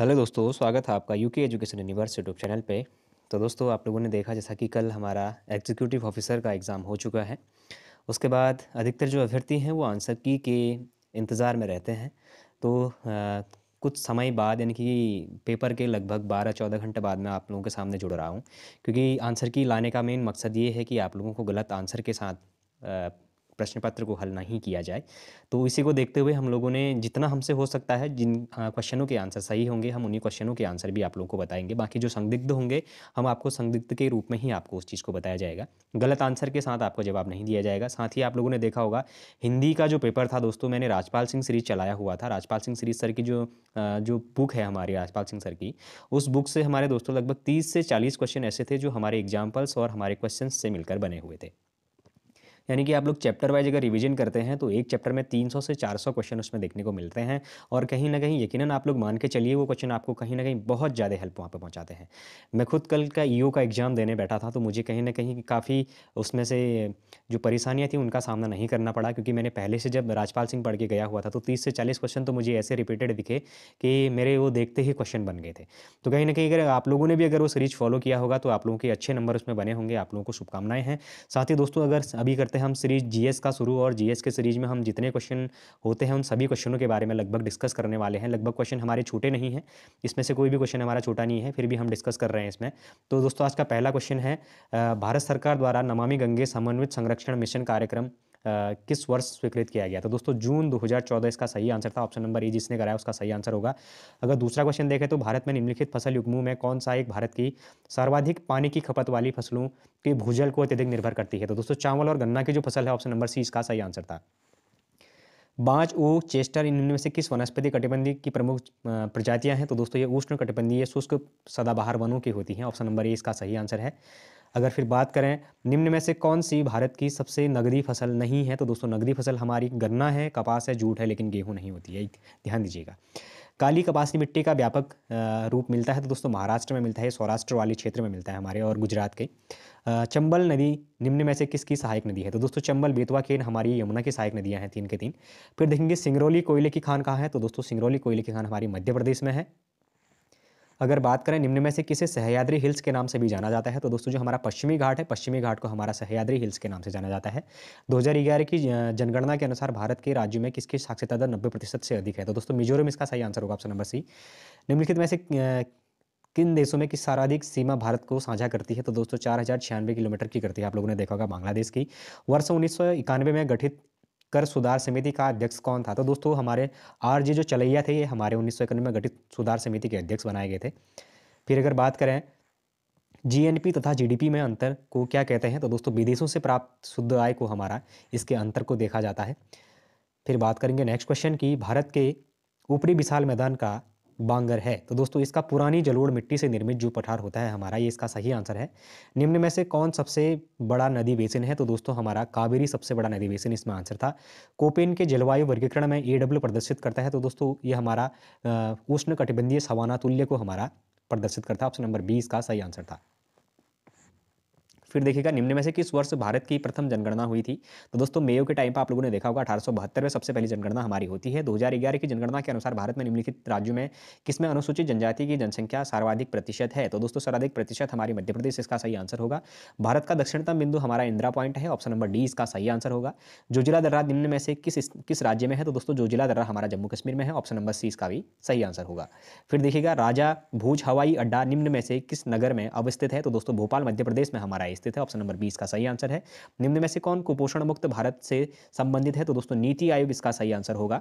hello दोस्तों स्वागत है आपका UK education universe YouTube channel पे तो दोस्तों आप लोगों ने देखा जैसा कि कल हमारा एग्जीक्यूटिव ऑफिसर का एग्ज़ाम हो चुका है उसके बाद अधिकतर जो अभ्यर्थी हैं वो आंसर की के इंतज़ार में रहते हैं तो आ, कुछ समय बाद यानी कि पेपर के लगभग बारह चौदह घंटे बाद मैं आप लोगों के सामने जुड़ रहा हूँ क्योंकि आंसर की लाने का मेन मकसद ये है कि आप लोगों को गलत आंसर के साथ आ, प्रश्न पत्र को हल नहीं किया जाए तो इसी को देखते हुए हम लोगों ने जितना हमसे हो सकता है जिन क्वेश्चनों के आंसर सही होंगे हम उन्हीं क्वेश्चनों के आंसर भी आप लोगों को बताएंगे बाकी जो संदिग्ध होंगे हम आपको संदिग्ध के रूप में ही आपको उस चीज़ को बताया जाएगा गलत आंसर के साथ आपको जवाब नहीं दिया जाएगा साथ ही आप लोगों ने देखा होगा हिंदी का जो पेपर था दोस्तों मैंने राजपाल सिंह सीरीज चलाया हुआ था राजपाल सिंह सीरीज सर की जो जो बुक है हमारी राजपाल सिंह सर की उस बुक से हमारे दोस्तों लगभग तीस से चालीस क्वेश्चन ऐसे थे जो हमारे एग्जाम्पल्स और हमारे क्वेश्चन से मिलकर बने हुए थे यानी कि आप लोग चैप्टर वाइज अगर रिविजन करते हैं तो एक चैप्टर में 300 से 400 क्वेश्चन उसमें देखने को मिलते हैं और कहीं ना कहीं यकीन आप लोग मान के चलिए वो क्वेश्चन आपको कहीं ना कहीं बहुत ज़्यादा हेल्प वहाँ पर पहुँचाते हैं मैं खुद कल का ई e का एग्ज़ाम देने बैठा था तो मुझे कहीं ना कहीं काफ़ी उसमें से जो परेशानियाँ थी उनका सामना नहीं करना पड़ा क्योंकि मैंने पहले से जब राजपाल सिंह पढ़ के गया हुआ था तो तीस से चालीस क्वेश्चन तो मुझे ऐसे रिपीटेड दिखे कि मेरे वो देखते ही क्वेश्चन बन गए थे तो कहीं ना कहीं अगर आप लोगों ने भी अगर वो सीरीज फॉलो किया होगा तो आप लोगों के अच्छे नंबर उसमें बने होंगे आप लोगों को शुभकामनाएं हैं साथ ही दोस्तों अगर अभी करते हैं हम सीरीज जीएस का शुरू और जीएस के सीरीज में हम जितने क्वेश्चन होते हैं उन सभी क्वेश्चनों के बारे में लगभग डिस्कस करने वाले हैं लगभग क्वेश्चन हमारे छोटे नहीं हैं इसमें से कोई भी क्वेश्चन हमारा छोटा नहीं है फिर भी हम डिस्कस कर रहे हैं इसमें तो दोस्तों आज का पहला क्वेश्चन है भारत सरकार द्वारा नमामि गंगे समन्वित संरक्षण मिशन कार्यक्रम किस वर्ष स्वीकृत किया गया तो दोस्तों जून 2014 इसका सही आंसर था ऑप्शन नंबर ए जिसने कराया उसका सही आंसर होगा अगर दूसरा क्वेश्चन देखें तो भारत में निम्नलिखित फसल युग्मों में कौन सा एक भारत की सर्वाधिक पानी की खपत वाली फसलों के भूजल को अत्यधिक निर्भर करती है तो दोस्तों चावल और गन्ना की जो फसल है ऑप्शन नंबर सी इसका सही आंसर था बाँच ओक चेस्टर में से किस वनस्पति कटिबंधी की प्रमुख प्रजातियां हैं तो दोस्तों ये उष्ण कटिबंधीय शुष्क सदाबहार वनों की होती हैं ऑप्शन नंबर ए इसका सही आंसर है अगर फिर बात करें निम्न में से कौन सी भारत की सबसे नगदी फसल नहीं है तो दोस्तों नगदी फसल हमारी गन्ना है कपास है जूट है लेकिन गेहूँ नहीं होती है ध्यान दीजिएगा काली कपास की मिट्टी का व्यापक रूप मिलता है तो दोस्तों महाराष्ट्र में मिलता है सौराष्ट्र वाले क्षेत्र में मिलता है हमारे और गुजरात के चंबल नदी निम्न में से किसकी सहायक नदी है तो दोस्तों चंबल बेतवा केन हमारी यमुना की सहायक नदियां हैं तीन के तीन फिर देखेंगे सिंगरौली कोयले की खान कहाँ है तो दोस्तों सिंगरौली कोयले की खान हमारी मध्य प्रदेश में है अगर बात करें निम्न में से किसे सहयाद्री हिल्स के नाम से भी जाना जाता है तो दोस्तों जो हमारा पश्चिमी घाट है पश्चिमी घाट को हमारा सहयाद्री हिल्स के नाम से जाना जाता है दो की जनगणना के अनुसार भारत के राज्य में किसकी साक्षरता दर नब्बे प्रतिशत से अधिक है तो दोस्तों मिजोरम इसका सही आंसर होगा ऑप्शन नंबर सी निम्नलिखित में से किन देशों में किस सर्वाधिक सीमा भारत को साझा करती है तो दोस्तों चार हज़ार छियानवे किलोमीटर की करती है आप लोगों ने देखा होगा बांग्लादेश की वर्ष उन्नीस में गठित कर सुधार समिति का अध्यक्ष कौन था तो दोस्तों हमारे आर जी जो चलैया थे ये हमारे उन्नीस में गठित सुधार समिति के अध्यक्ष बनाए गए थे फिर अगर बात करें जीएनपी तथा जीडीपी में अंतर को क्या कहते हैं तो दोस्तों विदेशों से प्राप्त शुद्ध आय को हमारा इसके अंतर को देखा जाता है फिर बात करेंगे नेक्स्ट क्वेश्चन की भारत के ऊपरी विशाल मैदान का बांगर है तो दोस्तों इसका पुरानी जलोड़ मिट्टी से निर्मित जो पठार होता है हमारा ये इसका सही आंसर है निम्न में से कौन सबसे बड़ा नदी बेसिन है तो दोस्तों हमारा कावेरी सबसे बड़ा नदी बेसिन इसमें आंसर था कोपेन के जलवायु वर्गीकरण में ए प्रदर्शित करता है तो दोस्तों ये हमारा उष्ण कटिबंधीय सवाना तुल्य को हमारा प्रदर्शित करता है ऑप्शन नंबर बी इसका सही आंसर था फिर देखिएगा निम्न में से किस वर्ष भारत की प्रथम जनगणना हुई थी तो दोस्तों मेयो के टाइम पर आप लोगों ने देखा होगा अठारह में सबसे पहली जनगणना हमारी होती है दो की जनगणना के अनुसार भारत में निम्नलिखित राज्यों में किसमें अनुसूचित जनजाति की जनसंख्या सर्वाधिक प्रतिशत है तो दोस्तों सर्वाधिक प्रतिशत हमारी मध्य प्रदेश इसका सही आंसर होगा भारत का दक्षिणतम बिंदु हमारा इंदिरा पॉइंट है ऑप्शन नंबर डी इसका सही आंसर होगा जो जिला दर्रा निम्न में से किस किस राज्य में है तो दोस्तों जो जिला दर्रा हमारा जम्मू कश्मीर में है ऑप्शन नंबर सी इसका भी सही आंसर होगा फिर देखिएगा राजा भूज हवाई अड्डा निम्न में से किस नगर में अवस्थित है तो दोस्तों भोपाल मध्य प्रदेश में हमारा स्थित थे ऑप्शन नंबर बीस का सही आंसर है निम्न में से कौन कुपोषण मुक्त भारत से संबंधित है तो दोस्तों नीति आयोग इसका सही आंसर होगा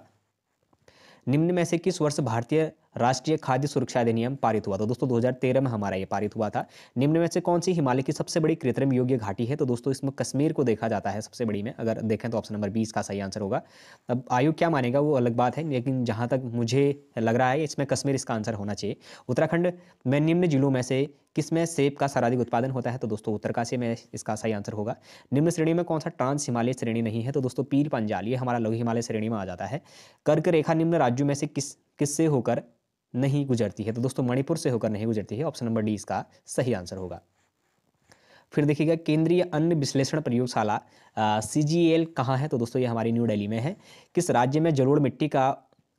निम्न में से किस वर्ष भारतीय राष्ट्रीय खाद्य सुरक्षा अधिनियम पारित हुआ था तो दोस्तों 2013 में हमारा ये पारित हुआ था निम्न में से कौन सी हिमालय की सबसे बड़ी कृत्रिम योग्य घाटी है तो दोस्तों इसमें कश्मीर को देखा जाता है सबसे बड़ी में अगर देखें तो ऑप्शन नंबर बीस का सही आंसर होगा अब आयोग क्या मानेगा वो अलग बात है लेकिन जहाँ तक मुझे लग रहा है इसमें कश्मीर इसका आंसर होना चाहिए उत्तराखंड में निम्न जिलों में से किसमें सेब का सर्वाधिक उत्पादन होता है तो दोस्तों उत्तरकाशी में इसका सही आंसर होगा निम्न श्रेणी में कौन सा ट्रांस हिमालय श्रेणी नहीं है तो दोस्तों पीर पंजाल ये हमारा लघु हिमालय श्रेणी में आ जाता है कर्क रेखा निम्न राज्यों में से किस किससे होकर नहीं गुजरती है तो दोस्तों मणिपुर से होकर नहीं गुजरती है ऑप्शन नंबर डी इसका सही आंसर होगा फिर देखिएगा केंद्रीय अन्न विश्लेषण प्रयोगशाला सी जी एल कहाँ है तो दोस्तों ये हमारी न्यू दिल्ली में है किस राज्य में जलोड़ मिट्टी का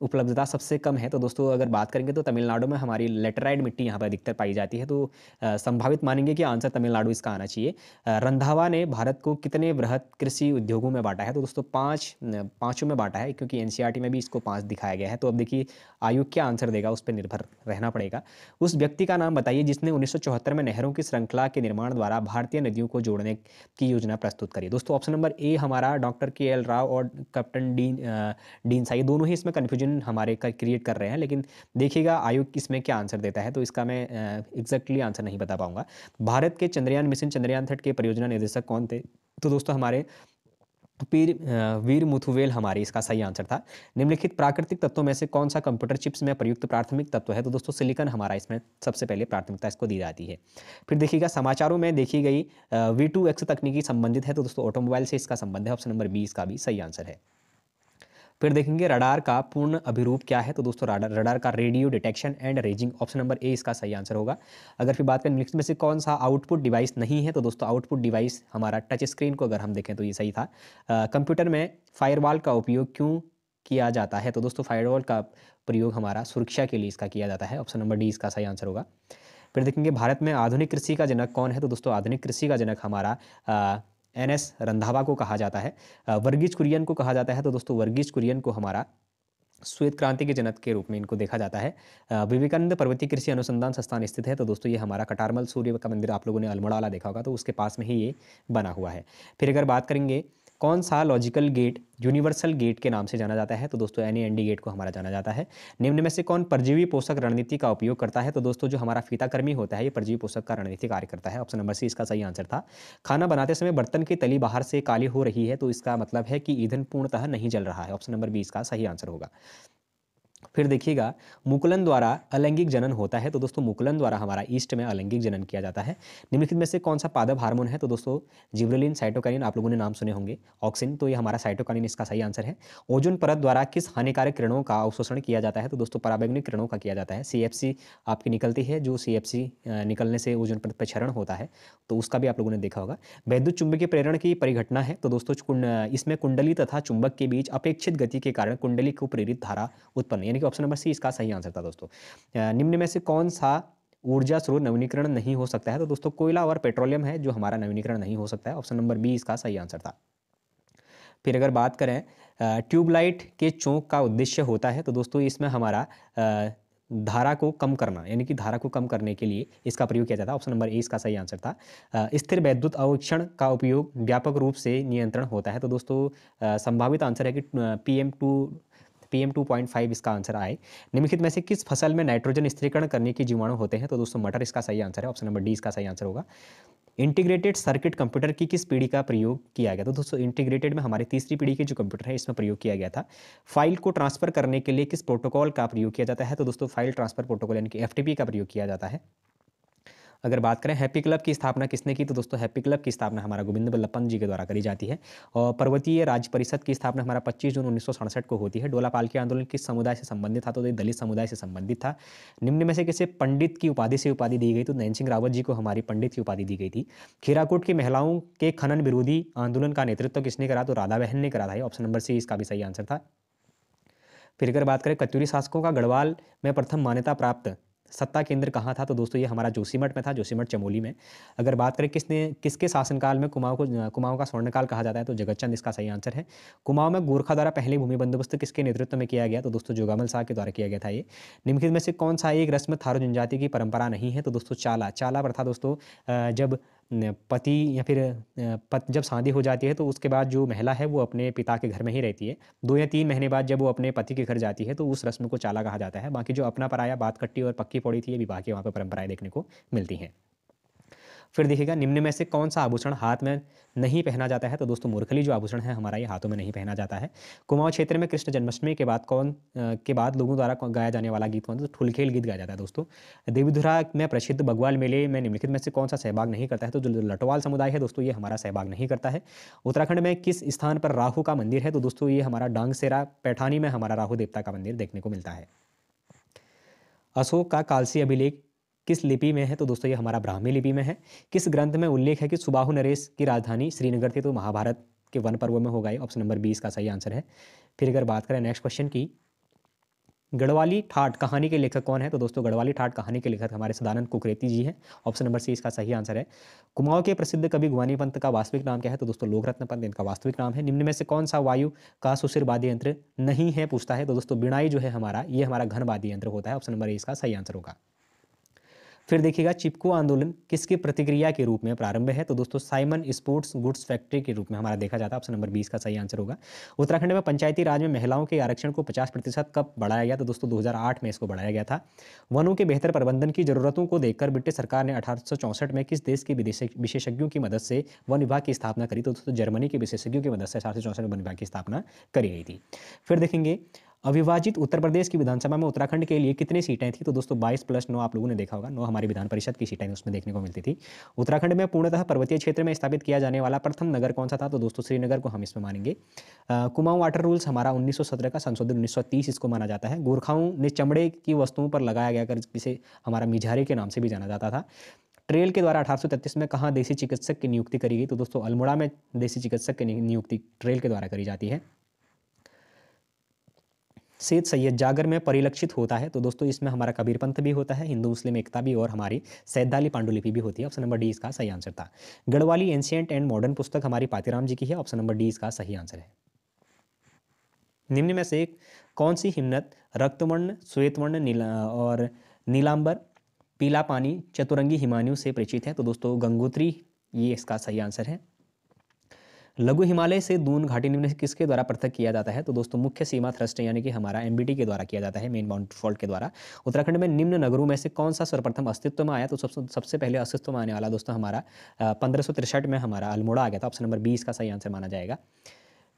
उपलब्धता सबसे कम है तो दोस्तों अगर बात करेंगे तो तमिलनाडु में हमारी लेटराइड मिट्टी यहाँ पर अधिकतर पाई जाती है तो संभावित मानेंगे कि आंसर तमिलनाडु इसका आना चाहिए रंधावा ने भारत को कितने वृहत कृषि उद्योगों में बांटा है तो दोस्तों पाँच पाँचों में बांटा है क्योंकि एन में भी इसको पाँच दिखाया गया है तो अब देखिए आयोग क्या आंसर देगा उस पर निर्भर रहना पड़ेगा उस व्यक्ति का नाम बताइए जिसने उन्नीस में नहरों की श्रृंखला के निर्माण द्वारा भारतीय नदियों को जोड़ने की योजना प्रस्तुत करी दोस्तों ऑप्शन नंबर ए हमारा डॉक्टर के एल राव और कैप्टन डीन डीन साई दोनों ही इसमें कन्फ्यूजन क्वेश्चन हमारे का क्रिएट कर रहे हैं लेकिन देखिएगा आयोग इसमें क्या आंसर देता है तो इसका मैं एग्जैक्टली आंसर नहीं बता पाऊंगा भारत के चंद्रयान मिशन चंद्रयान थर्ट के परियोजना निदेशक कौन थे तो दोस्तों हमारे पीर वीर मुथुवेल हमारे इसका सही आंसर था निम्नलिखित प्राकृतिक तत्वों में से कौन सा कंप्यूटर चिप्स में प्रयुक्त प्राथमिक तत्व है तो दोस्तों सिलिकॉन हमारा इसमें सबसे पहले प्राथमिकता इसको दी जाती है फिर देखिएगा समाचारों में देखी गई वी टू एक्स तकनीकी संबंधित है तो दोस्तों ऑटोमोबाइल से इसका संबंध है ऑप्शन नंबर बी इसका भी सही आंसर है फिर देखेंगे रडार का पूर्ण अभिरूप क्या है तो दोस्तों रडार रडार का radio detection and ranging option number A इसका सही आंसर होगा अगर फिर बात करें नेक्स्ट में से कौन सा आउटपुट डिवाइस नहीं है तो दोस्तों आउटपुट डिवाइस हमारा टच स्क्रीन को अगर हम देखें तो ये सही था कंप्यूटर में फायरवाल का उपयोग क्यों किया जाता है तो दोस्तों फायरवॉल का प्रयोग हमारा सुरक्षा के लिए इसका किया जाता है ऑप्शन नंबर डी इसका सही आंसर होगा फिर देखेंगे भारत में आधुनिक कृषि का जनक कौन है तो दोस्तों आधुनिक कृषि का जनक हमारा एन एस रंधावा को कहा जाता है वर्गीज कुरियन को कहा जाता है तो दोस्तों वर्गीज कुरियन को हमारा श्वेत क्रांति के जनक के रूप में इनको देखा जाता है विवेकानंद पर्वतीय कृषि अनुसंधान संस्थान स्थित है तो दोस्तों ये हमारा कटारमल सूर्य का मंदिर आप लोगों ने अल्मोड़ा वाला देखा होगा तो उसके पास में ही ये बना हुआ है फिर अगर बात करेंगे कौन सा लॉजिकल गेट यूनिवर्सल गेट के नाम से जाना जाता है तो दोस्तों एन एन डी गेट को हमारा जाना जाता है निम्न में से कौन परजीवी पोषक रणनीति का उपयोग करता है तो दोस्तों जो हमारा फीताकर्मी होता है ये परजीवी पोषक का रणनीति कार्य करता है ऑप्शन नंबर सी इसका सही आंसर था खाना बनाते समय बर्तन की तली बाहर से काली हो रही है तो इसका मतलब है कि ईंधन पूर्णतः नहीं जल रहा है ऑप्शन नंबर बी इसका सही आंसर होगा फिर देखिएगा मुकुलन द्वारा अलैंगिक जनन होता है तो दोस्तों मुकुलन द्वारा हमारा ईस्ट में अलैंगिक जनन किया जाता है निम्नलिखित में से कौन सा पादप हार्मोन है तो दोस्तों जिब्रेलिन साइटोकाइन आप लोगों ने नाम सुने होंगे ऑक्सिन तो ये हमारा साइटोकाइन इसका सही आंसर है ओजोन परत द्वारा किस हानिकारक किरणों का अवशोषण किया जाता है तो दोस्तों पराबैग्निक किरणों का किया जाता है सी आपकी निकलती है जो सी निकलने से ओजोन परत पर क्षरण होता है तो उसका भी आप लोगों ने देखा होगा वैद्युत चुंबकीय प्रेरण की परिघटना है तो दोस्तों इसमें कुंडली तथा चुंबक के बीच अपेक्षित गति के कारण कुंडली को प्रेरित धारा उत्पन्न यानी कि ऑप्शन नंबर सी इसका सही आंसर था दोस्तों निम्न में से कौन सा ऊर्जा स्रोत नवीनीकरण नहीं हो सकता है तो दोस्तों कोयला और पेट्रोलियम है जो हमारा नवीनीकरण नहीं हो सकता है ऑप्शन नंबर बी इसका सही आंसर था फिर अगर बात करें ट्यूबलाइट के चौंक का उद्देश्य होता है तो दोस्तों इसमें हमारा धारा को कम करना यानी कि धारा को कम करने के लिए इसका प्रयोग किया जाता है ऑप्शन नंबर ए इसका सही आंसर था स्थिर वैद्युत अवक्षण का उपयोग व्यापक रूप से नियंत्रण होता है तो दोस्तों संभावित आंसर है कि पीएम टू पी इसका आंसर आए निम्नलिखित में से किस फसल में नाइट्रोजन स्थिरीकरण करने के जीवाणु होते हैं तो दोस्तों मटर इसका सही आंसर है ऑप्शन नंबर डी इसका सही आंसर होगा इंटीग्रेटेड सर्किट कंप्यूटर की किस पीढ़ी का प्रयोग किया गया तो दोस्तों इंटीग्रेटेड में हमारी तीसरी पीढ़ी के जो कंप्यूटर है इसमें प्रयोग किया गया था फाइल को ट्रांसफर करने के लिए किस प्रोटोकॉल का प्रयोग किया जाता है तो दोस्तों फाइल ट्रांसफर प्रोटोकॉल यानी कि एफ का प्रयोग किया जाता है अगर बात करें हैप्पी क्लब की स्थापना किसने की तो दोस्तों हैप्पी क्लब की स्थापना हमारा गोविंद बल्लभ पंत जी के द्वारा करी जाती है और पर्वतीय राज्य परिषद की स्थापना हमारा पच्चीस जून उन्नीस को होती है डोला पालकी आंदोलन किस समुदाय से संबंधित था तो दलित समुदाय से संबंधित था निम्न में से किसे पंडित की उपाधि से उपाधि दी गई तो नैन सिंह रावत जी को हमारी पंडित की उपाधि दी गई थी खीराकोट की महिलाओं के खनन विरोधी आंदोलन का नेतृत्व किसने करा तो राधा बहन ने करा था ऑप्शन नंबर सी इसका भी सही आंसर था फिर अगर बात करें कत्यूरी शासकों का गढ़वाल में प्रथम मान्यता प्राप्त सत्ता केंद्र कहाँ था तो दोस्तों ये हमारा जोशीमठ में था जोशीमठ चमोली में अगर बात करें किसने किसके शासनकाल में कुमाऊं को कुमाऊं का स्वर्णकाल कहा जाता है तो जगतचंद इसका सही आंसर है कुमाऊं में गोरखा द्वारा पहली भूमि बंदोबस्त किसके नेतृत्व में किया गया तो दोस्तों जोगामल शाह के द्वारा किया गया था ये निम्नलिखित में से कौन सा एक रस्म थारू जनजाति की परंपरा नहीं है तो दोस्तों चाला चाला प्रथा दोस्तों जब पति या फिर पत जब शादी हो जाती है तो उसके बाद जो महिला है वो अपने पिता के घर में ही रहती है दो या तीन महीने बाद जब वो अपने पति के घर जाती है तो उस रस्म को चाला कहा जाता है बाकी जो अपना पराया बात कट्टी और पक्की पौड़ी थी ये विवाह की वहाँ पर परंपराएं देखने को मिलती हैं फिर देखिएगा निम्न में से कौन सा आभूषण हाथ में नहीं पहना जाता है तो दोस्तों मूर्खली जो आभूषण है हमारा ये हाथों में नहीं पहना जाता है कुमाऊं क्षेत्र में कृष्ण जन्माष्टमी के बाद कौन के बाद लोगों द्वारा गाया जाने वाला गीत कौन तो ठुलखेल गीत गाया जाता है दोस्तों देवीधुरा में प्रसिद्ध बगवाल मेले में निम्नलिखित में से कौन सा सहभाग नहीं करता है तो जो लटवाल समुदाय है दोस्तों ये हमारा सहभाग नहीं करता है उत्तराखंड में किस स्थान पर राहु का मंदिर है तो दोस्तों ये हमारा डांगसेरा पैठानी में हमारा राहु देवता का मंदिर देखने को मिलता है अशोक का कालसी अभिलेख किस लिपि में है तो दोस्तों ये हमारा ब्राह्मी लिपि में है किस ग्रंथ में उल्लेख है कि सुबाहु नरेश की राजधानी श्रीनगर थी तो महाभारत के वन पर्व में होगा ऑप्शन नंबर बीस का सही आंसर है फिर अगर बात करें नेक्स्ट क्वेश्चन की गढ़वाली ठाट कहानी के लेखक कौन है तो दोस्तों गढ़वाली ठाट कहानी के लेखक हमारे सदानंद कुकरेती जी हैं ऑप्शन नंबर सी इसका सही आंसर है कुमाऊं के प्रसिद्ध कवि गुआनी पंत का वास्तविक नाम क्या है तो दोस्तों लोकरत्न पंत इनका वास्तविक नाम है निम्न में से कौन सा वायु का सुशिर वाद्य यंत्र नहीं है पूछता है तो दोस्तों बिनाई जो है हमारा ये हमारा घन वाद्य यंत्र होता है ऑप्शन नंबर ए इसका सही आंसर होगा फिर देखिएगा चिपको आंदोलन किसके प्रतिक्रिया के रूप में प्रारंभ है तो दोस्तों साइमन स्पोर्ट्स गुड्स फैक्ट्री के रूप में हमारा देखा जाता है ऑप्शन नंबर बीस का सही आंसर होगा उत्तराखंड में पंचायती राज में महिलाओं के आरक्षण को पचास प्रतिशत कब बढ़ाया गया तो दोस्तों 2008 में इसको बढ़ाया गया था वनों के बेहतर प्रबंधन की जरूरतों को देखकर ब्रिटिश सरकार ने अठारह में किस देश के विशेषज्ञों की मदद से वन विभाग की स्थापना करी तो दोस्तों जर्मनी के विशेषज्ञों की मदद से अठारह में वन विभाग की स्थापना करी गई थी फिर देखेंगे अविभाजित उत्तर प्रदेश की विधानसभा में उत्तराखंड के लिए कितनी सीटें थी तो दोस्तों 22 प्लस नौ आप लोगों ने देखा होगा नौ हमारी विधान परिषद की सीटें उसमें देखने को मिलती थी उत्तराखंड में पूर्णतः पर्वतीय क्षेत्र में स्थापित किया जाने वाला प्रथम नगर कौन सा था तो दोस्तों श्रीनगर को हम इसमें मानेंगे कुमाऊं वाटर रूल्स हमारा उन्नीस का संशोधन उन्नीस इसको माना जाता है गोरखाओं ने चमड़े की वस्तुओं पर लगाया गया कर जिसे हमारा मिझारे के नाम से भी जाना जाता था ट्रेल के द्वारा अठारह में कहाँ देसी चिकित्सक की नियुक्ति करी गई तो दोस्तों अल्मोड़ा में देसी चिकित्सक की नियुक्ति ट्रेल के द्वारा करी जाती है सैद सैयद जागर में परिलक्षित होता है तो दोस्तों इसमें हमारा कबीर पंथ भी होता है हिंदू मुस्लिम एकता भी और हमारी सैद्धाली पांडुलिपि भी होती है ऑप्शन नंबर डी इसका सही आंसर था गढ़वाली एंशियंट एंड मॉडर्न पुस्तक हमारी पातिराम जी की है ऑप्शन नंबर डी इसका सही आंसर है निम्न में से कौन सी हिम्नत रक्तवर्ण श्वेतवर्ण नीला और नीलांबर पीला पानी चतुरंगी हिमानियों से परिचित है तो दोस्तों गंगोत्री ये इसका सही आंसर है लघु हिमालय से दून घाटी निम्न किसके द्वारा पृथक किया जाता है तो दोस्तों मुख्य सीमा थ्रस्ट यानी कि हमारा एम के द्वारा किया जाता है मेन बाउंड फॉल्ट के द्वारा उत्तराखंड में निम्न नगरों में से कौन सा सर्वप्रथम अस्तित्व में आया तो सबसे सबसे पहले अस्तित्व में आने वाला दोस्तों हमारा पंद्रह में हमारा अल्मोड़ा आ गया था ऑप्शन नंबर बीस का सही आंसर माना जाएगा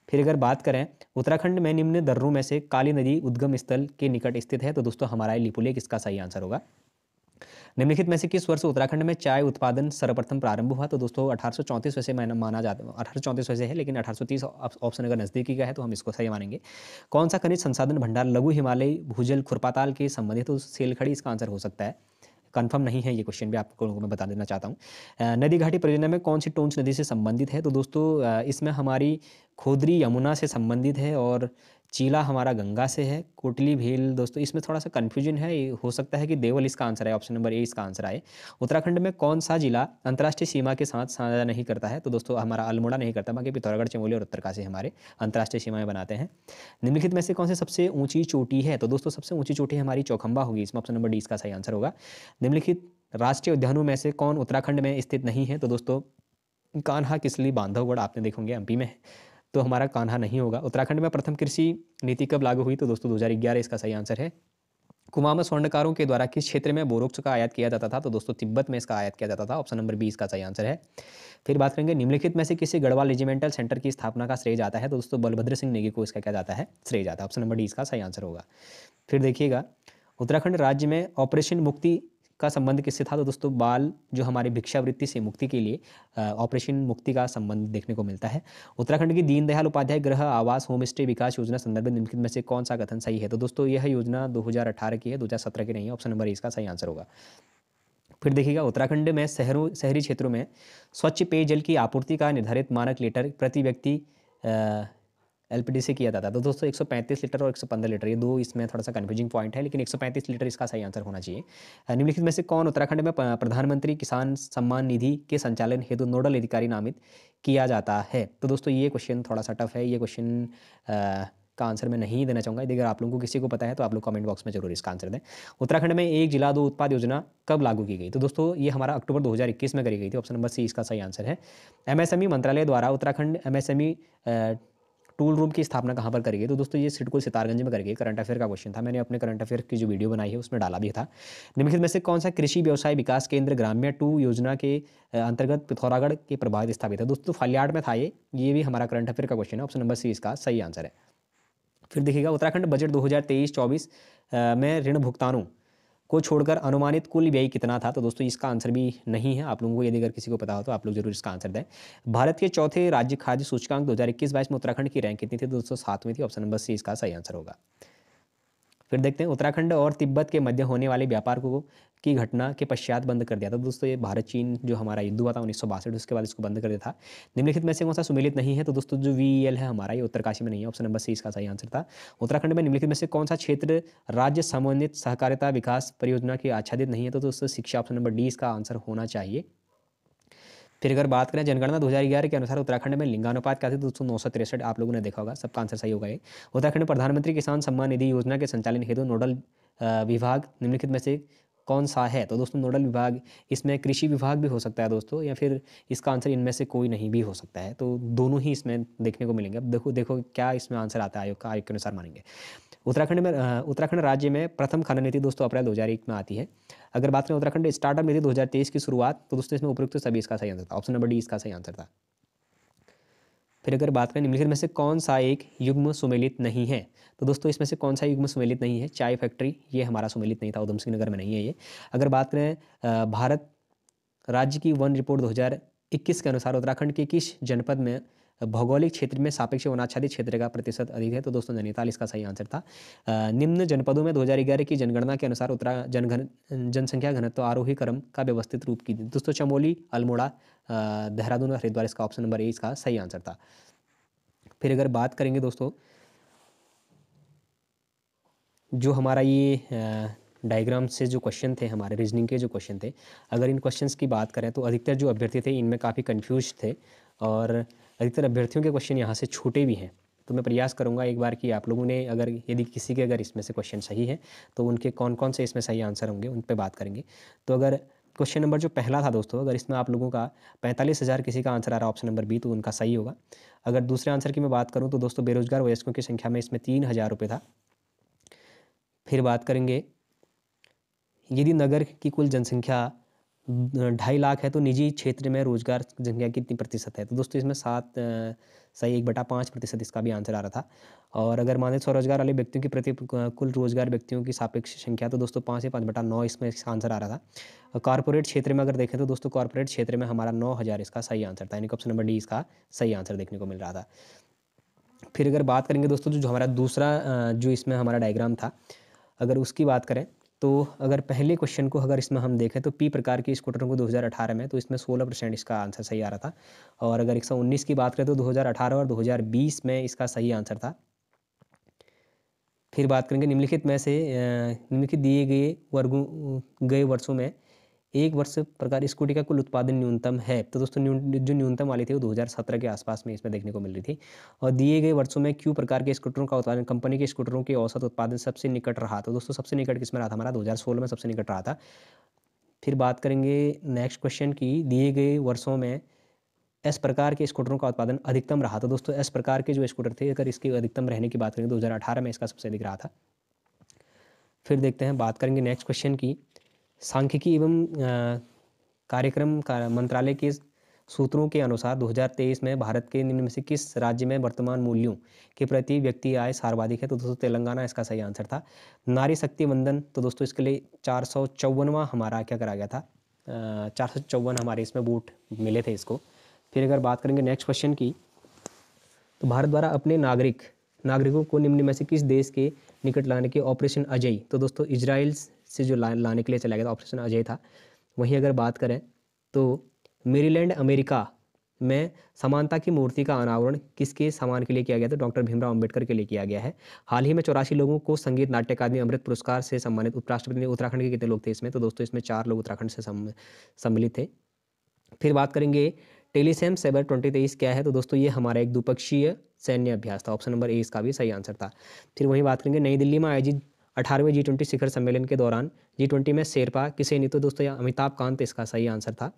फिर अगर बात करें उत्तराखंड में निम्न दर्रों में से काली नदी उद्गम स्थल के निकट स्थित है तो दोस्तों हमारा लिपुलेख इसका सही आंसर होगा निम्नलिखित में से किस वर्ष उत्तराखंड में चाय उत्पादन सर्वप्रथम प्रारंभ हुआ तो दोस्तों अठारह वैसे माना जाता है अठारह वैसे है लेकिन अठारह ऑप्शन अगर नज़दीकी का है तो हम इसको सही मानेंगे कौन सा खनिज संसाधन भंडार लघु हिमालय भूजल खुरपाताल के संबंधित सेलखड़ी इसका आंसर हो सकता है कंफर्म नहीं है ये क्वेश्चन भी आपको मैं बता देना चाहता हूँ नदी घाटी परियोजना में कौन सी टोंस नदी से संबंधित है तो दोस्तों इसमें हमारी खोदरी यमुना से संबंधित है और चीला हमारा गंगा से है कोटली भील दोस्तों इसमें थोड़ा सा कन्फ्यूजन है हो सकता है कि देवल इसका आंसर है ऑप्शन नंबर ए इसका आंसर आए उत्तराखंड में कौन सा जिला अंतर्राष्ट्रीय सीमा के साथ साझा नहीं करता है तो दोस्तों हमारा अल्मोड़ा नहीं करता बाकी पिथौरागढ़ चमोली और उत्तरकाशी से हमारे अंतर्राष्ट्रीय सीमाएँ बनाते हैं निम्नलिखित में से कौन से सबसे ऊँची चोटी है तो दोस्तों सबसे ऊँची चोटी हमारी चौखंबा होगी इसमें ऑप्शन नंबर डी इसका सही आंसर होगा निम्नलिखित राष्ट्रीय उद्यानों में से कौन उत्तराखंड में स्थित नहीं है तो दोस्तों कान्हा किसली बांधवगढ़ आपने देखोगे एमपी में तो हमारा कान्हा नहीं होगा उत्तराखंड में प्रथम कृषि नीति कब लागू हुई तो दोस्तों दो इसका सही आंसर है कुमाम स्वर्णकारों के द्वारा किस क्षेत्र में बोरोक्स का आयात किया जाता था तो दोस्तों तिब्बत में इसका आयात किया जाता था ऑप्शन नंबर बी इसका सही आंसर है फिर बात करेंगे निम्नलिखित में से किसी गढ़वाल रेजिमेंटल सेंटर की स्थापना का श्रेय जाता है तो दोस्तों बलभद्र सिंह नेगी को इसका क्या जाता है श्रेय जाता है ऑप्शन नंबर डी इसका सही आंसर होगा फिर देखिएगा उत्तराखंड राज्य में ऑपरेशन मुक्ति का संबंध किससे था तो दोस्तों बाल जो हमारे भिक्षावृत्ति से मुक्ति के लिए ऑपरेशन मुक्ति का संबंध देखने को मिलता है उत्तराखंड की दीनदयाल उपाध्याय गृह आवास होम स्टे विकास योजना संदर्भ निम्नलिखित में से कौन सा कथन सही है तो दोस्तों यह योजना 2018 की है 2017 की नहीं है ऑप्शन नंबर इसका सही आंसर होगा फिर देखिएगा उत्तराखंड में शहरों शहरी क्षेत्रों में स्वच्छ पेयजल की आपूर्ति का निर्धारित मानक लीटर प्रति व्यक्ति एल से किया जाता था तो दोस्तों 135 लीटर और 115 लीटर ये दो इसमें थोड़ा सा कन्फ्यूजिंग पॉइंट है लेकिन 135 लीटर इसका सही आंसर होना चाहिए निम्नलिखित में से कौन उत्तराखंड में प्रधानमंत्री किसान सम्मान निधि के संचालन हेतु नोडल अधिकारी नामित किया जाता है तो दोस्तों ये क्वेश्चन थोड़ा सा टफ है ये क्वेश्चन का आंसर मैं नहीं देना चाहूँगा अगर आप लोगों को किसी को पता है तो आप लोग कमेंट बॉक्स में जरूर इसका आंसर दें उत्तराखंड में एक जिला दो उत्पाद योजना कब लागू की गई तो दोस्तों ये हमारा अक्टूबर 2021 में करी गई थी ऑप्शन नंबर सी इसका सही आंसर है एमएसएमई e मंत्रालय द्वारा उत्तराखंड एमएसएमई टूल रूम की स्थापना कहाँ पर करेगी तो दोस्तों ये सिडकुल सितारगंज में करेगी करंट अफेयर का क्वेश्चन था मैंने अपने करंट अफेयर की जो वीडियो बनाई है उसमें डाला भी था निम्नलिखित में से कौन सा कृषि व्यवसाय विकास केंद्र ग्राम्य टू योजना के अंतर्गत पिथौरागढ़ के प्रभावित स्थापित है दोस्तों फलियाड में था ये ये भी हमारा करंट अफेयर का क्वेश्चन है ऑप्शन नंबर सी इसका सही आंसर है फिर देखिएगा उत्तराखंड बजट दो हज़ार में ऋण भुगतानों को छोड़कर अनुमानित कुल व्यय कितना था तो दोस्तों इसका आंसर भी नहीं है आप लोगों को यदि अगर किसी को पता हो तो आप लोग जरूर इसका आंसर दें भारत के चौथे राज्य खाद्य सूचकांक दो हज़ार इक्कीस बाईस में उत्तराखंड की रैंक कितनी थी तो दोस्तों सातवीं थी ऑप्शन नंबर सी इसका सही आंसर होगा फिर देखते हैं उत्तराखंड और तिब्बत के मध्य होने वाले व्यापार को की घटना के पश्चात बंद कर दिया था तो दोस्तों ये भारत चीन जो हमारा युद्ध हुआ था उन्नीस उसके बाद इसको बंद कर दिया था निम्नलिखित में से कौन सा सुमेलित नहीं है तो दोस्तों जो वी e है हमारा ये उत्तरकाशी में नहीं है ऑप्शन नंबर सी इसका सही आंसर था उत्तराखंड में निम्नलिखित में से कौन सा क्षेत्र राज्य समन्वित सहकारिता विकास परियोजना की आच्छादित नहीं है तो दोस्तों शिक्षा ऑप्शन नंबर डी इसका आंसर होना चाहिए फिर अगर बात करें जनगणना 2011 के अनुसार उत्तराखंड में लिंगानुपात क्या दो दोस्तों नौ आप लोगों ने देखा होगा सबका आंसर सही होगा ये उत्तराखंड प्रधानमंत्री किसान सम्मान निधि योजना के संचालन हेतु नोडल विभाग निम्नलिखित में से कौन सा है तो दोस्तों नोडल विभाग इसमें कृषि विभाग भी हो सकता है दोस्तों या फिर इसका आंसर इनमें से कोई नहीं भी हो सकता है तो दोनों ही इसमें देखने को मिलेंगे अब देखो देखो क्या इसमें आंसर आता है आयोग का आयोग के अनुसार मानेंगे उत्तराखंड में उत्तराखंड राज्य में प्रथम खनन नीति दोस्तों अप्रैल दो में आती है अगर बात करें उत्तराखंड स्टार्टअप नीति 2023 की शुरुआत तो दोस्तों इसमें उपयुक्त तो सभी इसका सही आंसर था ऑप्शन नंबर डी इसका सही आंसर था फिर अगर बात करें निम्नलिखित में से कौन सा एक युग्म सुमेलित नहीं है तो दोस्तों इसमें से कौन सा युग्म सुमेलित नहीं है चाय फैक्ट्री ये हमारा सुमेलित नहीं था उधम सिंह नगर में नहीं है ये अगर बात करें भारत राज्य की वन रिपोर्ट 2021 के अनुसार उत्तराखंड के किस जनपद में भौगोलिक क्षेत्र में सापेक्ष वनाच्छादित क्षेत्र का प्रतिशत अधिक है तो दोस्तों नैनीताल इसका सही आंसर था निम्न जनपदों में दो की जनगणना के अनुसार उत्तरा जनघन जनसंख्या घनत्व आरोही क्रम का व्यवस्थित रूप की दोस्तों चमोली अल्मोड़ा देहरादून और हरिद्वार इसका ऑप्शन नंबर ए इसका सही आंसर था फिर अगर बात करेंगे दोस्तों जो हमारा ये डायग्राम से जो क्वेश्चन थे हमारे रीजनिंग के जो क्वेश्चन थे अगर इन क्वेश्चंस की बात करें तो अधिकतर जो अभ्यर्थी थे इनमें काफ़ी कंफ्यूज थे और अधिकतर अभ्यर्थियों के क्वेश्चन यहाँ से छूटे भी हैं तो मैं प्रयास करूँगा एक बार कि आप लोगों ने अगर यदि किसी के अगर इसमें से क्वेश्चन सही है तो उनके कौन कौन से इसमें सही आंसर होंगे उन पर बात करेंगे तो अगर क्वेश्चन नंबर जो पहला था दोस्तों अगर इसमें आप लोगों का पैंतालीस हज़ार किसी का आंसर आ रहा है ऑप्शन नंबर बी तो उनका सही होगा अगर दूसरे आंसर की मैं बात करूँ तो दोस्तों बेरोजगार वयस्कों की संख्या में इसमें तीन हज़ार रुपये था फिर बात करेंगे यदि नगर की कुल जनसंख्या ढाई लाख है तो निजी क्षेत्र में रोजगार संख्या कितनी प्रतिशत है तो दोस्तों इसमें सात सही एक बटा पाँच प्रतिशत इसका भी आंसर आ रहा था और अगर माने स्वरोजगार वाले व्यक्तियों की प्रति कुल रोजगार व्यक्तियों की सापेक्ष संख्या तो दोस्तों पाँच से पाँच बटा नौ इसमें इसका आंसर आ रहा था कॉरपोरेट क्षेत्र में अगर देखें तो दोस्तों कॉरपोरेट क्षेत्र में हमारा नौ हज़ार इसका सही आंसर था यानी ऑप्शन नंबर डी इसका सही आंसर देखने को मिल रहा था फिर अगर बात करेंगे दोस्तों जो हमारा दूसरा जो इसमें हमारा डायग्राम था अगर उसकी बात करें तो अगर पहले क्वेश्चन को अगर इसमें हम देखें तो पी प्रकार के स्कूटरों को 2018 में तो इसमें 16 परसेंट इसका आंसर सही आ रहा था और अगर एक की बात करें तो 2018 और 2020 में इसका सही आंसर था फिर बात करेंगे निम्नलिखित में से निम्नलिखित दिए गए वर्गों गए वर्षों में एक वर्ष प्रकार स्कूटी का कुल उत्पादन न्यूनतम है तो दोस्तों जो न्यूनतम वाली थी वो 2017 के आसपास में इसमें देखने को मिल रही थी और दिए गए वर्षों में क्यों प्रकार के स्कूटरों का उत्पादन कंपनी के स्कूटरों के औसत उत्पादन सबसे निकट रहा तो दोस्तों सबसे निकट किसमें रहा था हमारा दो में सबसे निकट रहा था फिर बात करेंगे नेक्स्ट क्वेश्चन की दिए गए वर्षों में एस प्रकार के स्कूटरों का उत्पादन अधिकतम रहा था तो दोस्तों एस प्रकार के जो स्कूटर थे अगर इसके अधिकतम रहने की बात करें दो में इसका सबसे अधिक रहा था फिर देखते हैं बात करेंगे नेक्स्ट क्वेश्चन की सांख्यिकी एवं कार्यक्रम का मंत्रालय के सूत्रों के अनुसार 2023 में भारत के निम्न में से किस राज्य में वर्तमान मूल्यों के प्रति व्यक्ति आय सर्वाधिक है तो दोस्तों तेलंगाना इसका सही आंसर था नारी शक्ति वंदन तो दोस्तों इसके लिए चार सौ हमारा क्या करा गया था चार सौ हमारे इसमें वोट मिले थे इसको फिर अगर बात करेंगे नेक्स्ट क्वेश्चन की तो भारत द्वारा अपने नागरिक नागरिकों को निम्न में से किस देश के निकट लाने के ऑपरेशन अजय तो दोस्तों इजराइल्स से जो ला, लाने के लिए चला गया था ऑपरेशन अजय था वहीं अगर बात करें तो मेरीलैंड अमेरिका में समानता की मूर्ति का अनावरण किसके सामान के लिए किया गया था डॉक्टर भीमराव अंबेडकर के लिए किया गया है हाल ही में चौरासी लोगों को संगीत नाट्य अकादमी अमृत पुरस्कार से सम्मानित उपराष्ट्रपति उत्तराखंड के कितने लोग थे इसमें तो दोस्तों इसमें चार लोग उत्तराखंड से सम्मिलित थे फिर बात करेंगे टेलीसेम सेबर ट्वेंटी तेईस क्या है तो दोस्तों ये हमारा एक द्विपक्षीय सैन्य अभ्यास था ऑप्शन नंबर ए इसका भी सही आंसर था फिर वहीं बात करेंगे नई दिल्ली में आयोजित अठारहवें जी ट्वेंटी शिखर सम्मेलन के दौरान जी ट्वेंटी में शेरपा किसे नहीं तो दोस्तों अमिताभ कांत इसका सही आंसर था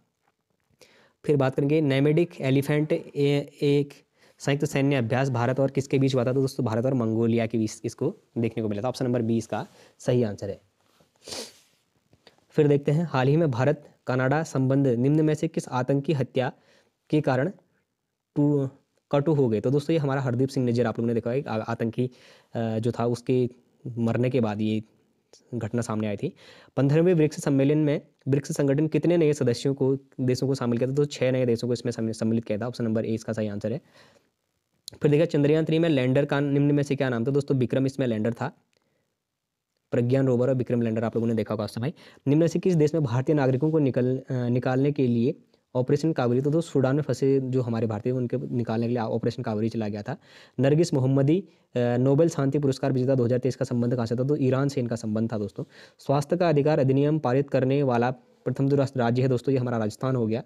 फिर बात करेंगे नेमेडिक एलिफेंट ए, एक संयुक्त सैन्य अभ्यास भारत और किसके बीच हुआ था तो दोस्तों भारत और मंगोलिया के बीच इसको देखने को मिला था ऑप्शन नंबर बीस का सही आंसर है फिर देखते हैं हाल ही में भारत कनाडा संबंध निम्न में से किस आतंकी हत्या के कारण टू कटु हो गए तो दोस्तों ये हमारा हरदीप सिंह निजर आप लोगों ने देखा एक आतंकी जो था उसके मरने के बाद ये घटना सामने आई थी पंद्रहवें ब्रिक्स सम्मेलन में ब्रिक्स संगठन कितने नए सदस्यों को देशों को शामिल किया था तो छः नए देशों को इसमें सम्मिलित किया था ऑप्शन नंबर ए इसका सही आंसर है फिर देखा चंद्रयान थ्री में लैंडर का निम्न में से क्या नाम था दोस्तों विक्रम इसमें लैंडर था प्रज्ञान रोवर और विक्रम लैंडर आप लोगों ने देखा होगा उस समय तो निम्न से किस देश में भारतीय नागरिकों को निकल निकालने के लिए ऑपरेशन काबरी तो दोस्तों सूडान में फंसे जो हमारे भारतीय उनके निकालने के लिए ऑपरेशन काबरी चला गया था नरगिस मोहम्मदी नोबेल शांति पुरस्कार विजेता 2023 का संबंध कहाँ से था तो ईरान से इनका संबंध था दोस्तों स्वास्थ्य का अधिकार अधिनियम पारित करने वाला प्रथम जो राज्य है दोस्तों ये हमारा राजस्थान हो गया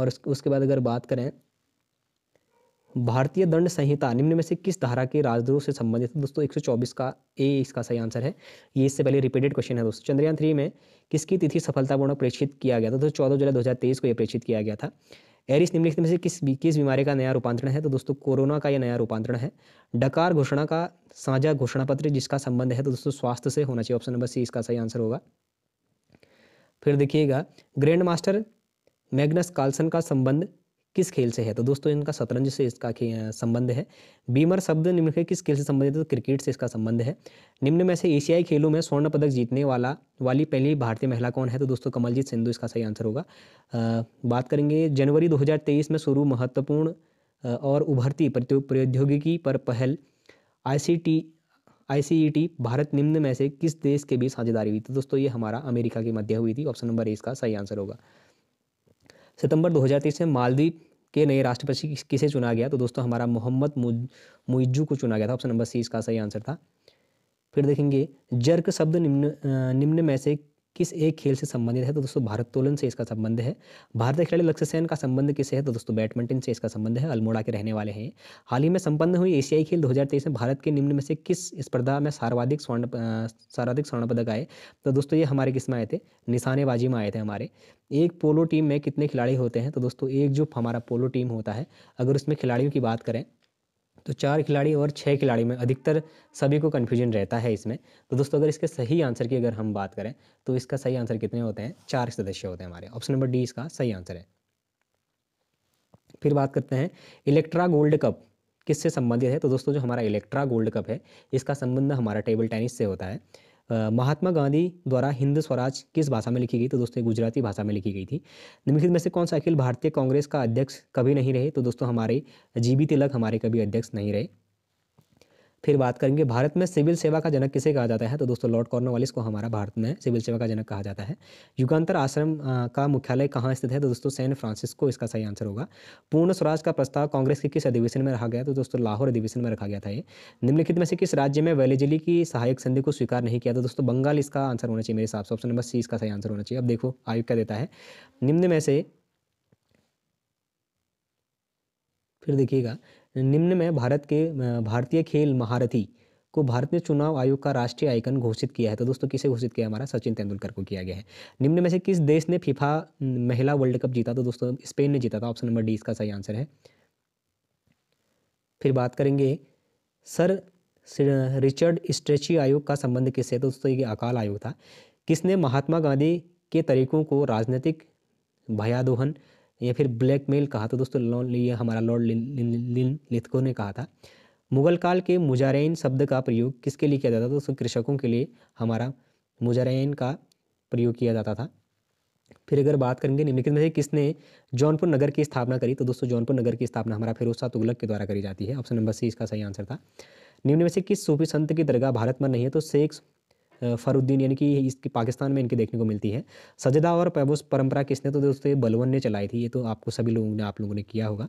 और उसके बाद अगर बात करें भारतीय दंड संहिता निम्न में से किस धारा के राजद्रोह से संबंधित है दोस्तों 124 का ए इसका सही आंसर है ये इससे पहले रिपीटेड क्वेश्चन है दोस्तों चंद्रयान थ्री में किसकी तिथि सफलतापूर्वक प्रेक्षित किया गया था दोस्तों चौदह जुलाई तेईस को यह प्रेक्षित किया गया था एरिस निम्नलिखित में से किस किस बीमारी का नया रूपांतरण है तो दोस्तों कोरोना का यह नया रूपांतरण है डकार घोषणा का साझा घोषणा पत्र जिसका संबंध है तो दोस्तों स्वास्थ्य से होना चाहिए ऑप्शन नंबर सी इसका सही आंसर होगा फिर देखिएगा ग्रैंड मास्टर मैग्नस कार्लसन का संबंध किस खेल से है तो दोस्तों इनका शतरंज से इसका संबंध है बीमर शब्द निम्न के किस खेल से संबंधित है तो क्रिकेट से इसका संबंध है निम्न में से एशियाई खेलों में स्वर्ण पदक जीतने वाला वाली पहली भारतीय महिला कौन है तो दोस्तों कमलजीत सिंधु इसका सही आंसर होगा बात करेंगे जनवरी दो में शुरू महत्वपूर्ण और उभरती प्रौद्योगिकी पर पहल आई आईसीईटी भारत निम्न में से किस देश के बीच साझेदारी हुई तो दोस्तों ये हमारा अमेरिका के मध्य हुई थी ऑप्शन नंबर ए इसका सही आंसर होगा सितंबर 2023 में मालदीव के नए राष्ट्रपति किसे चुना गया तो दोस्तों हमारा मोहम्मद मुइजू को चुना गया था ऑप्शन नंबर सी इसका सही आंसर था फिर देखेंगे जर्क शब्द निम्न निम्न में से किस एक खेल से संबंधित है तो दोस्तों तोलन से इसका संबंध है भारतीय खिलाड़ी लक्ष्य सेन का संबंध किससे है तो दोस्तों बैडमिंटन से इसका संबंध है अल्मोड़ा के रहने वाले हैं हाल ही में संपन्न हुई एशियाई खेल 2023 में भारत के निम्न में से किस स्पर्धा में सर्वाधिक स्वर्ण सर्वाधिक स्वर्ण पदक आए तो दोस्तों ये हमारे किस में आए थे निशानेबाजी में आए थे हमारे एक पोलो टीम में कितने खिलाड़ी होते हैं तो दोस्तों एक जो हमारा पोलो टीम होता है अगर उसमें खिलाड़ियों की बात करें तो चार खिलाड़ी और छः खिलाड़ी में अधिकतर सभी को कन्फ्यूजन रहता है इसमें तो दोस्तों अगर इसके सही आंसर की अगर हम बात करें तो इसका सही आंसर कितने होते हैं चार सदस्य होते हैं हमारे ऑप्शन नंबर डी इसका सही आंसर है फिर बात करते हैं इलेक्ट्रा गोल्ड कप किससे संबंधित है तो दोस्तों जो हमारा इलेक्ट्रा गोल्ड कप है इसका संबंध हमारा टेबल टेनिस से होता है महात्मा गांधी द्वारा हिंद स्वराज किस भाषा में लिखी गई तो दोस्तों गुजराती भाषा में लिखी गई थी निम्नलिखित में से कौन सा अखिल भारतीय कांग्रेस का अध्यक्ष कभी नहीं रहे तो दोस्तों हमारे जी बी तिलक हमारे कभी अध्यक्ष नहीं रहे फिर बात करेंगे भारत में सिविल सेवा का जनक किसे कहा जाता है तो दोस्तों लॉर्ड कॉर्नोवालिस को हमारा भारत में सिविल सेवा का जनक कहा जाता है युगांतर आश्रम का मुख्यालय कहाँ स्थित है तो दोस्तों सैन फ्रांसिस्को इसका सही आंसर होगा पूर्ण स्वराज का प्रस्ताव कांग्रेस के किस अधिवेशन में रखा गया तो दोस्तों लाहौर अधिवेशन में रखा गया था ये निम्नलिखित में से किस राज्य में वैलीजिली की सहायक संधि को स्वीकार नहीं किया था तो दोस्तों बंगाल इसका आंसर होना चाहिए मेरे हिसाब से ऑप्शन नंबर सी इसका सही आंसर होना चाहिए अब देखो आयोग क्या देता है निम्न में से फिर देखिएगा निम्न में भारत के भारतीय खेल महारथी को भारत ने चुनाव आयोग का राष्ट्रीय आइकन घोषित किया है तो दोस्तों किसे घोषित किया हमारा सचिन तेंदुलकर को किया गया है निम्न में से किस देश ने फीफा महिला वर्ल्ड कप जीता तो दोस्तों स्पेन ने जीता था ऑप्शन नंबर डी इसका सही आंसर है फिर बात करेंगे सर रिचर्ड स्ट्रेची आयोग का संबंध किससे तो दोस्तों ये अकाल आयोग था किसने महात्मा गांधी के तरीकों को राजनीतिक भयादोहन या फिर ब्लैकमेल कहा था दोस्तों लॉन लिए हमारा लॉर्ड लिथको ने कहा था मुगल काल के मुजारैन शब्द का प्रयोग किसके लिए किया जाता था दोस्तों कृषकों के लिए हमारा मुजारैन का प्रयोग किया जाता था फिर अगर बात करेंगे निम्नलिखित में से किसने जौनपुर नगर की स्थापना करी तो दोस्तों जौनपुर नगर की स्थापना हमारा फिरोज शाह तुगलक के द्वारा करी जाती है ऑप्शन नंबर सी इसका सही आंसर था निम्न में से किस सूफी संत की दरगाह भारत में नहीं है तो शेख फ़रुद्दीन यानी कि इसकी पाकिस्तान में इनकी देखने को मिलती है सजदा और पैबोस परंपरा किसने तो दोस्तों ये बलवन ने चलाई थी ये तो आपको सभी लोगों ने आप लोगों ने किया होगा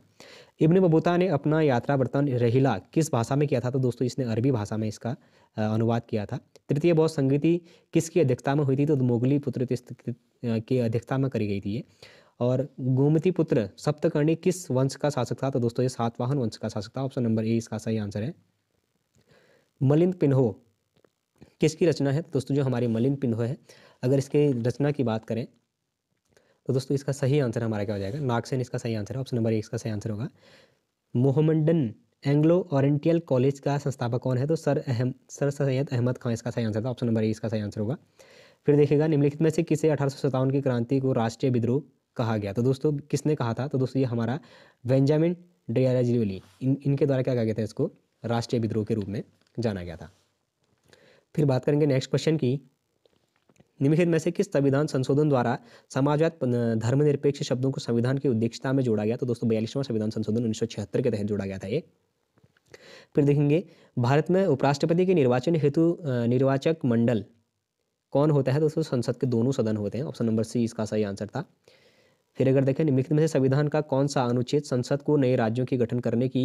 इब्न बबूता ने अपना यात्रा बर्तन रहीला किस भाषा में किया था तो दोस्तों इसने अरबी भाषा में इसका अनुवाद किया था तृतीय बौद्ध संगीति किसकी अध्यक्षता में हुई थी तो मोगली पुत्र की अध्यक्षता में करी गई थी ये और गोमती पुत्र सप्तकर्णी किस वंश का शासक था तो दोस्तों ये सातवाहन वंश का शासक था ऑप्शन नंबर ए इसका सही आंसर है मलिंद पिन्हो किसकी रचना है दोस्तों जो हमारे मलिन पिंड है अगर इसके रचना की बात करें तो दोस्तों इसका सही आंसर हमारा क्या हो जाएगा नागसेन इसका सही आंसर है ऑप्शन नंबर एक इसका सही आंसर होगा मोहम्मडन एंग्लो ओरिएंटल कॉलेज का संस्थापक कौन है तो सर अहम सर सैयद अहमद खान इसका सही आंसर था ऑप्शन नंबर ए इसका सही आंसर होगा फिर देखिएगा निम्नलिखित में से किसे अठारह की क्रांति को राष्ट्रीय विद्रोह कहा गया तो दोस्तों किसने कहा था तो दोस्तों ये हमारा बेंजामिन ड्रियाराजियोली इन इनके द्वारा क्या कहा गया था इसको राष्ट्रीय विद्रोह के रूप में जाना गया था फिर बात करेंगे नेक्स्ट क्वेश्चन की निम्नलिखित में से किस संविधान संशोधन द्वारा समाजवाद धर्मनिरपेक्ष शब्दों को संविधान की उद्देश्यता में जोड़ा गया तो दोस्तों बयालीसवां संविधान संशोधन उन्नीस के तहत जोड़ा गया था ये फिर देखेंगे भारत में उपराष्ट्रपति के निर्वाचन हेतु निर्वाचक मंडल कौन होता है दोस्तों संसद के दोनों सदन होते हैं ऑप्शन नंबर सी इसका सही आंसर था फिर अगर देखें निम्नलिखित में से संविधान का कौन सा अनुच्छेद संसद को नए राज्यों के गठन करने की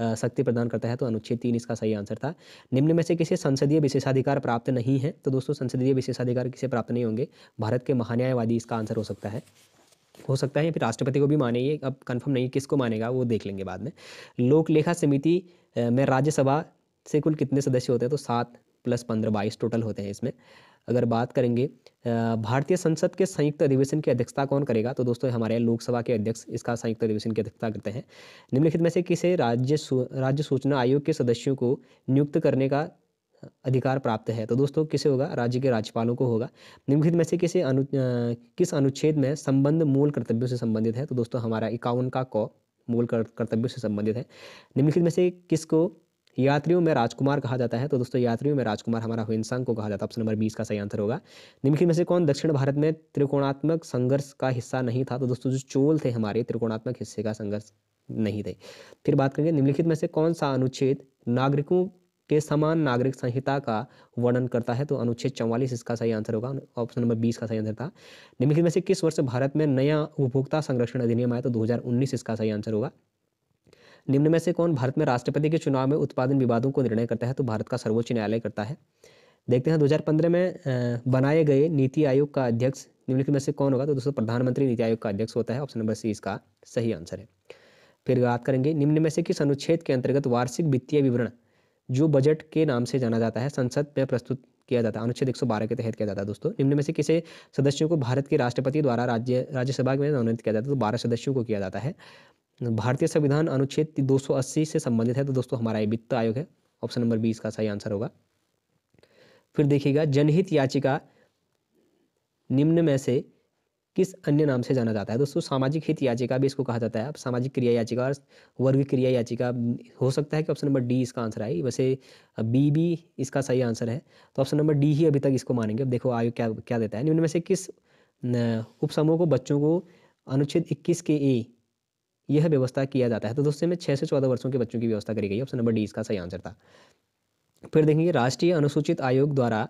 शक्ति प्रदान करता है तो अनुच्छेद तीन इसका सही आंसर था निम्न में से किसे संसदीय विशेषाधिकार प्राप्त नहीं है तो दोस्तों संसदीय विशेषाधिकार किसे प्राप्त नहीं होंगे भारत के महान्यायवादी इसका आंसर हो सकता है हो सकता है फिर राष्ट्रपति को भी मानेंगे अब कन्फर्म नहीं किसको मानेगा वो देख लेंगे बाद में लोक लेखा समिति में राज्यसभा से कुल कितने सदस्य होते हैं तो सात प्लस पंद्रह बाईस टोटल होते हैं इसमें अगर बात करेंगे भारतीय संसद के संयुक्त अधिवेशन की अध्यक्षता कौन करेगा तो दोस्तों हमारे लोकसभा के अध्यक्ष इसका संयुक्त अधिवेशन की अध्यक्षता करते हैं निम्नलिखित में से किसे राज्य राज्य सूचना आयोग के सदस्यों को नियुक्त करने का अधिकार प्राप्त है तो दोस्तों किसे होगा राज्य के राज्यपालों को होगा निम्नलिखित में से किसे अनु किस अनुच्छेद में संबंध मूल कर्तव्यों से संबंधित है तो दोस्तों हमारा इक्यावन का कौ मूल कर्तव्यों से संबंधित है निम्नलिखित में से किसको यात्रियों में राजकुमार कहा जाता है तो दोस्तों यात्रियों में राजकुमार हमारा हुसांग को कहा जाता है ऑप्शन नंबर बीस का सही आंसर होगा निम्नलिखित में से कौन दक्षिण भारत में त्रिकोणात्मक संघर्ष का हिस्सा नहीं था तो दोस्तों जो चोल थे हमारे त्रिकोणात्मक हिस्से का संघर्ष नहीं थे फिर बात करेंगे निम्नलिखित में से कौन सा अनुच्छेद नागरिकों के समान नागरिक संहिता का वर्णन करता है तो अनुच्छेद चौवालीस इसका सही आंसर होगा ऑप्शन नंबर बीस का सही आंसर था निम्नलिखित में से किस वर्ष भारत में नया उपभोक्ता संरक्षण अधिनियम आया तो 2019 इसका सही आंसर होगा निम्न में से कौन भारत में राष्ट्रपति के चुनाव में उत्पादन विवादों को निर्णय करता है तो भारत का सर्वोच्च न्यायालय करता है देखते हैं 2015 में बनाए गए नीति आयोग का अध्यक्ष निम्नलिखित में से कौन होगा तो दोस्तों प्रधानमंत्री नीति आयोग का अध्यक्ष होता है ऑप्शन नंबर सी इसका सही आंसर है फिर बात करेंगे निम्न में से किस अनुच्छेद के अंतर्गत वार्षिक वित्तीय विवरण जो बजट के नाम से जाना जाता है संसद में प्रस्तुत किया जाता है अनुच्छेद 112 के तहत किया जाता है दोस्तों निम्न में से किसे सदस्यों को भारत के राष्ट्रपति द्वारा राज्य राज्यसभा में मनोनीत किया जाता है तो बारह सदस्यों को किया जाता है भारतीय संविधान अनुच्छेद 280 से संबंधित है तो दोस्तों हमारा ये वित्त आयोग है ऑप्शन नंबर बी इसका सही आंसर होगा फिर देखिएगा जनहित याचिका निम्न में से किस अन्य नाम से जाना जाता है दोस्तों सामाजिक हित याचिका भी इसको कहा जाता है अब सामाजिक क्रिया याचिका वर्ग क्रिया याचिका हो सकता है कि ऑप्शन नंबर डी इसका आंसर आए वैसे बी भी इसका सही आंसर है तो ऑप्शन नंबर डी ही अभी तक इसको मानेंगे अब देखो आयोग क्या क्या देता है निम्न में से किस उपसमूह को बच्चों को अनुच्छेद इक्कीस के ए यह व्यवस्था किया जाता है तो दोस्तों में छः से चौदह वर्षों के बच्चों की व्यवस्था करी गई ऑप्शन नंबर डी इसका सही आंसर था फिर देखेंगे राष्ट्रीय अनुसूचित आयोग द्वारा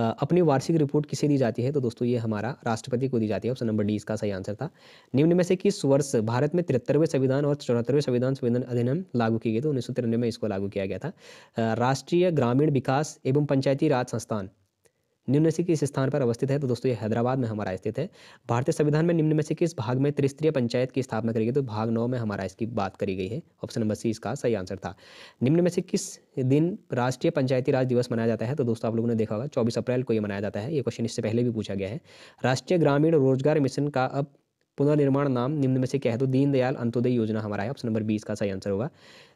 अपनी वार्षिक रिपोर्ट किसे दी जाती है तो दोस्तों ये हमारा राष्ट्रपति को दी जाती है ऑप्शन नंबर डी इसका सही आंसर था निम्न में से किस वर्ष भारत में तिहत्तरवें संविधान और चौहत्तरवें संविधान संविधान अधिनियम लागू किए गए तो उन्नीस में इसको लागू किया गया था राष्ट्रीय ग्रामीण विकास एवं पंचायती राज संस्थान निम्न से किस स्थान पर अवस्थित है तो दोस्तों ये हैदराबाद में हमारा स्थित है भारतीय संविधान में निम्न में से किस भाग में त्रिस्तरीय पंचायत की स्थापना करी गई तो भाग नौ में हमारा इसकी बात करी गई है ऑप्शन नंबर सी इसका सही आंसर था निम्न में से किस दिन राष्ट्रीय पंचायती राज दिवस मनाया जाता है तो दोस्तों आप लोगों ने देखा होगा चौबीस अप्रैल को ये मनाया जाता है ये क्वेश्चन इससे पहले भी पूछा गया है राष्ट्रीय ग्रामीण रोजगार मिशन का अब पुनर्निर्माण नाम निम्न में से कह दो दीनदयाल अंत्योदय योजना हमारा है ऑप्शन नंबर बीस का सही आंसर होगा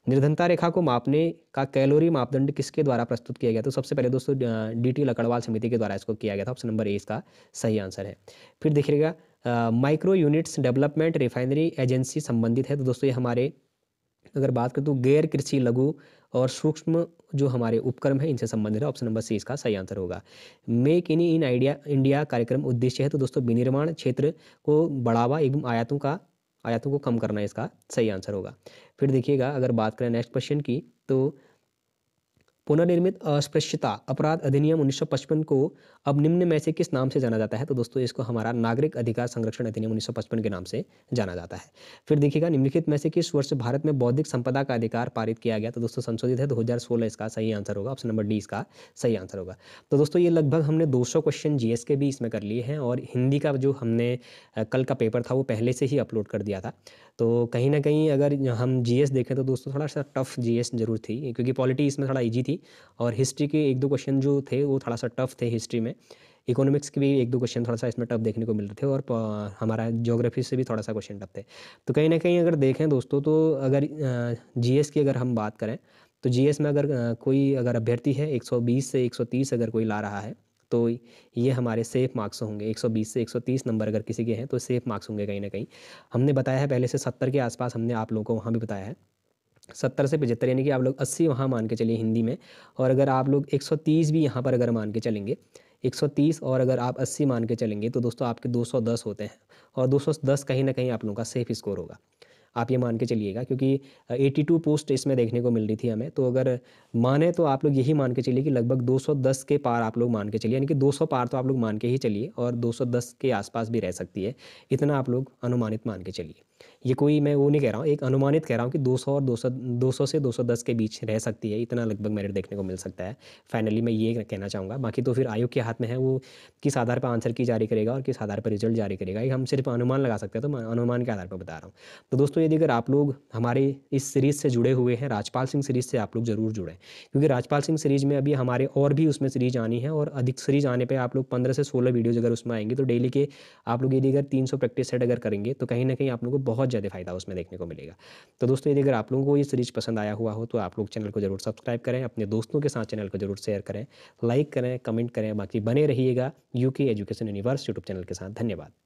निर्धनता रेखा को मापने का कैलोरी मापदंड किसके द्वारा प्रस्तुत किया गया तो सबसे पहले दोस्तों डीटी लकड़वाल समिति के द्वारा इसको किया गया था ऑप्शन नंबर ए इसका सही आंसर है फिर देखिएगा micro units development refinery agency संबंधित है तो दोस्तों ये हमारे अगर बात करें तो गैर कृषि लघु और सूक्ष्म जो हमारे उपक्रम है इनसे संबंधित है ऑप्शन नंबर सी इसका सही आंसर होगा make in in idea India कार्यक्रम उद्देश्य है तो दोस्तों विनिर्माण क्षेत्र को बढ़ावा एवं आयातों का आयातों को कम करना इसका सही आंसर होगा फिर देखिएगा अगर बात करें नेक्स्ट क्वेश्चन की तो पुनर्निर्मित अस्पृश्यता अपराध अधिनियम 1955 को अब निम्न में से किस नाम से जाना जाता है तो दोस्तों इसको हमारा नागरिक अधिकार संरक्षण अधिनियम 1955 के नाम से जाना जाता है फिर देखिएगा निम्नलिखित में से किस वर्ष भारत में बौद्धिक संपदा का अधिकार पारित किया गया तो दोस्तों संशोधित है दो तो इसका सही आंसर होगा ऑप्शन नंबर डी इसका सही आंसर होगा तो दोस्तों ये लगभग हमने दो क्वेश्चन जी के भी इसमें कर लिए हैं और हिंदी का जो हमने कल का पेपर था वो पहले से ही अपलोड कर दिया था तो कहीं ना कहीं अगर हम जी देखें तो दोस्तों थोड़ा सा टफ जी जरूर थी क्योंकि पॉलिटी इसमें थोड़ा ईजी थी थी और हिस्ट्री के एक दो क्वेश्चन जो थे वो थोड़ा सा टफ थे हिस्ट्री में इकोनॉमिक्स के भी एक दो क्वेश्चन थोड़ा सा इसमें टफ देखने को मिल रहे थे और हमारा ज्योग्राफी से भी थोड़ा सा क्वेश्चन टफ थे तो कहीं ना कहीं अगर देखें दोस्तों तो अगर जीएस की अगर हम बात करें तो जीएस में अगर कोई अगर अभ्यर्थी है 120 से 130 अगर कोई ला रहा है तो ये हमारे सेफ मार्क्स होंगे 120 से 130 नंबर अगर किसी के हैं तो सेफ मार्क्स होंगे कहीं ना कहीं हमने बताया है पहले से 70 के आसपास हमने आप लोगों को वहाँ भी बताया है सत्तर से पचहत्तर यानी कि आप लोग अस्सी वहाँ मान के चलिए हिंदी में और अगर आप लोग एक सौ तीस भी यहाँ पर अगर मान के चलेंगे एक सौ तीस और अगर आप अस्सी मान के चलेंगे तो दोस्तों आपके दो सौ दस होते हैं और दो सौ दस कहीं ना कहीं आप लोगों का सेफ स्कोर होगा आप ये मान के चलिएगा क्योंकि 82 पोस्ट इसमें देखने को मिल रही थी हमें तो अगर माने तो आप लोग यही मान के चलिए कि लगभग 210 के पार आप लोग मान के चलिए यानी कि 200 पार तो आप लोग मान के ही चलिए और 210 के आसपास भी रह सकती है इतना आप लोग अनुमानित मान के चलिए ये कोई मैं वो नहीं कह रहा हूँ एक अनुमानित कह रहा हूँ कि 200 और 200 200 से 210 के बीच रह सकती है इतना लगभग मेरिट देखने को मिल सकता है फाइनली मैं ये कहना चाहूँगा बाकी तो फिर आयोग के हाथ में है वो किस आधार पर आंसर की जारी करेगा और किस आधार पर रिजल्ट जारी करेगा ये हम सिर्फ अनुमान लगा सकते हैं तो अनुमान के आधार पर बता रहा हूँ तो दोस्तों यदि अगर आप लोग हमारे इस सीरीज़ से जुड़े हुए हैं राजपाल सिंह सीरीज़ से आप लोग ज़रूर जुड़ें क्योंकि राजपाल सिंह सीरीज़ में अभी हमारे और भी उसमें सीरीज आनी है और अधिक सीरीज आने पर आप लोग पंद्रह से सोलह वीडियोज़ अगर उसमें आएंगे तो डेली के आप लोग यदि अगर तीन प्रैक्टिस सेट अगर करेंगे तो कहीं ना कहीं आप लोग को बहुत ज़्यादा फायदा उसमें देखने को मिलेगा तो दोस्तों यदि अगर आप लोगों को ये सीरीज़ पसंद आया हुआ हो तो आप लोग चैनल को ज़रूर सब्सक्राइब करें अपने दोस्तों के साथ चैनल को ज़रूर शेयर करें लाइक करें कमेंट करें बाकी बने रहिएगा UK education universe YouTube channel के साथ धन्यवाद